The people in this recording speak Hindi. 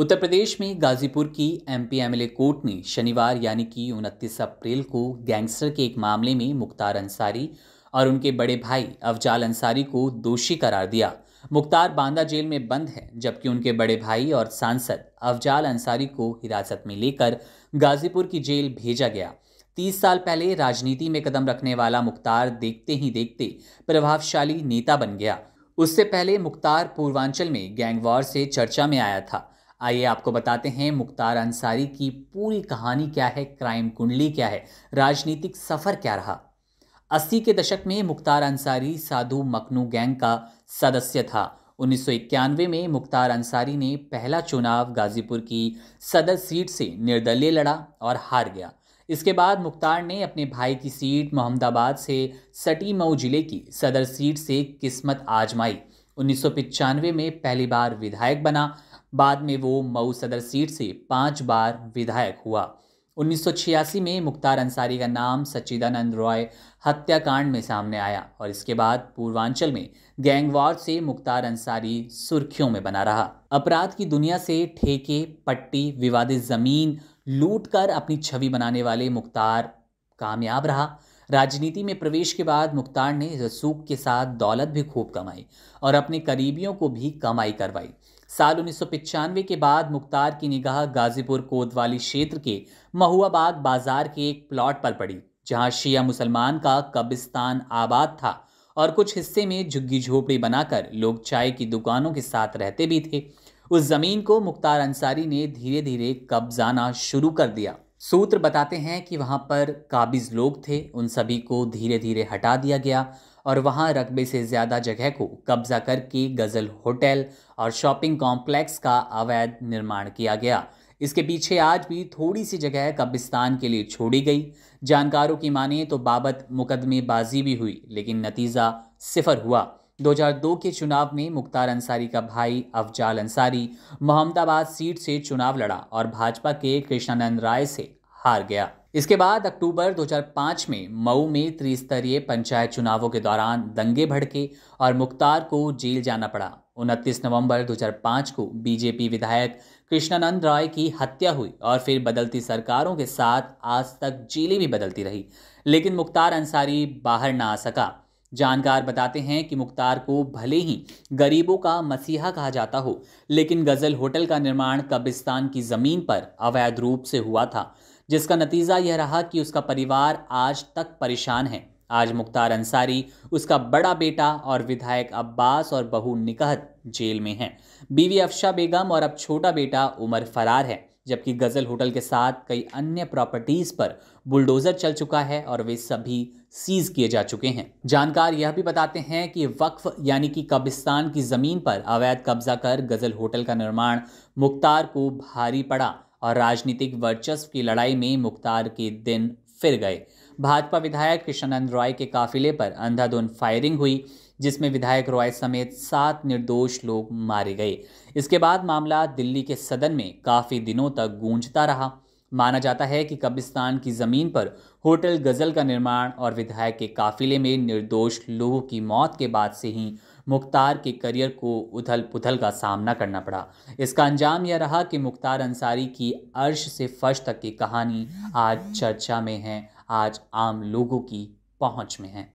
उत्तर प्रदेश में गाजीपुर की एमपी एमएलए कोर्ट ने शनिवार यानी कि उनतीस अप्रैल को गैंगस्टर के एक मामले में मुख्तार अंसारी और उनके बड़े भाई अफजाल अंसारी को दोषी करार दिया मुख्तार बांदा जेल में बंद है जबकि उनके बड़े भाई और सांसद अफजाल अंसारी को हिरासत में लेकर गाजीपुर की जेल भेजा गया तीस साल पहले राजनीति में कदम रखने वाला मुख्तार देखते ही देखते प्रभावशाली नेता बन गया उससे पहले मुख्तार पूर्वांचल में गैंगवार से चर्चा में आया था आइए आपको बताते हैं मुख्तार अंसारी की पूरी कहानी क्या है क्राइम कुंडली क्या है राजनीतिक सफ़र क्या रहा अस्सी के दशक में मुख्तार अंसारी साधु मखनू गैंग का सदस्य था उन्नीस में मुख्तार अंसारी ने पहला चुनाव गाजीपुर की सदर सीट से निर्दलीय लड़ा और हार गया इसके बाद मुख्तार ने अपने भाई की सीट मोहम्मदाबाद से सटी मऊ जिले की सदर सीट से किस्मत आजमाई उन्नीस में पहली बार विधायक बना बाद में वो मऊ सदर सीट से पाँच बार विधायक हुआ 1986 में मुख्तार अंसारी का नाम सच्चिदानंद रॉय हत्याकांड में सामने आया और इसके बाद पूर्वांचल में गैंगवार से मुख्तार अंसारी सुर्खियों में बना रहा अपराध की दुनिया से ठेके पट्टी विवादित जमीन लूट कर अपनी छवि बनाने वाले मुख्तार कामयाब रहा राजनीति में प्रवेश के बाद मुख्तार ने रसूख के साथ दौलत भी खूब कमाई और अपने करीबियों को भी कमाई करवाई साल उन्नीस के बाद मुख्तार की निगाह गाजीपुर कोतवाली क्षेत्र के महुआबाग बाजार के एक प्लॉट पर पड़ी जहां शिया मुसलमान का कब्रिस्तान आबाद था और कुछ हिस्से में झुग्गी झोपड़ी बनाकर लोग चाय की दुकानों के साथ रहते भी थे उस ज़मीन को मुख्तार अंसारी ने धीरे धीरे कब्जाना शुरू कर दिया सूत्र बताते हैं कि वहाँ पर काबिज़ लोग थे उन सभी को धीरे धीरे हटा दिया गया और वहाँ रकबे से ज़्यादा जगह को कब्ज़ा करके गज़ल होटल और शॉपिंग कॉम्प्लेक्स का अवैध निर्माण किया गया इसके पीछे आज भी थोड़ी सी जगह कब्रिस्तान के लिए छोड़ी गई जानकारों की माने तो बाबत मुकदमेबाजी भी हुई लेकिन नतीजा सिफर हुआ 2002 के चुनाव में मुख्तार अंसारी का भाई अफजाल अंसारी मोहम्मदाबाद सीट से चुनाव लड़ा और भाजपा के कृष्णानंद राय से हार गया इसके बाद अक्टूबर 2005 में मऊ में त्रिस्तरीय पंचायत चुनावों के दौरान दंगे भड़के और मुख्तार को जेल जाना पड़ा उनतीस नवंबर 2005 को बीजेपी विधायक कृष्णानंद राय की हत्या हुई और फिर बदलती सरकारों के साथ आज तक जेलें भी बदलती रही लेकिन मुख्तार अंसारी बाहर ना आ सका जानकार बताते हैं कि मुख्तार को भले ही गरीबों का मसीहा कहा जाता हो लेकिन गज़ल होटल का निर्माण कब्रिस्तान की ज़मीन पर अवैध रूप से हुआ था जिसका नतीजा यह रहा कि उसका परिवार आज तक परेशान है आज मुख्तार अंसारी उसका बड़ा बेटा और विधायक अब्बास और बहू निकहत जेल में हैं बीवी अफशा बेगम और अब छोटा बेटा उमर फरार है जबकि गज़ल होटल के साथ कई अन्य प्रॉपर्टीज़ पर बुलडोज़र चल चुका है और वे सभी सीज किए जा चुके हैं जानकार यह भी बताते हैं कि वक्फ यानी कि कब्रिस्तान की ज़मीन पर अवैध कब्जा कर गज़ल होटल का निर्माण मुख्तार को भारी पड़ा और राजनीतिक वर्चस्व की लड़ाई में मुख्तार के दिन फिर गए भाजपा विधायक कृष्णानंद रॉय के काफिले पर अंधाधुंध फायरिंग हुई जिसमें विधायक रॉय समेत सात निर्दोष लोग मारे गए इसके बाद मामला दिल्ली के सदन में काफ़ी दिनों तक गूंजता रहा माना जाता है कि कब्रिस्तान की ज़मीन पर होटल गज़ल का निर्माण और विधायक के काफिले में निर्दोष लोगों की मौत के बाद से ही मुख्तार के करियर को उथल पुथल का सामना करना पड़ा इसका अंजाम यह रहा कि मुख्तार अंसारी की अर्श से फर्श तक की कहानी आज चर्चा में है आज आम लोगों की पहुँच में है